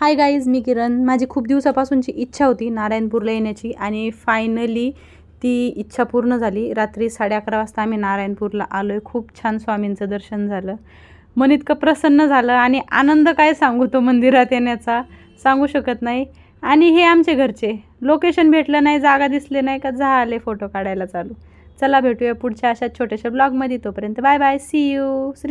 hi guys मी किरण माझी खूप दिवसापासूनची इच्छा होती नारायणपूरला येण्याची आणि फायनली ती इच्छा पूर्ण झाली रात्री साडे अकरा वाजता आम्ही नारायणपूरला आलो आहे खूप छान स्वामींचं दर्शन झालं मन इतकं प्रसन्न झालं आणि आनंद काय सांगू तो मंदिरात येण्याचा सांगू शकत नाही आणि हे आमचे घरचे लोकेशन भेटलं नाही जागा दिसले नाही का झाले फोटो काढायला चालू चला भेटूया पुढच्या अशा छोट्याशा ब्लॉगमध्ये तोपर्यंत बाय बाय सी यू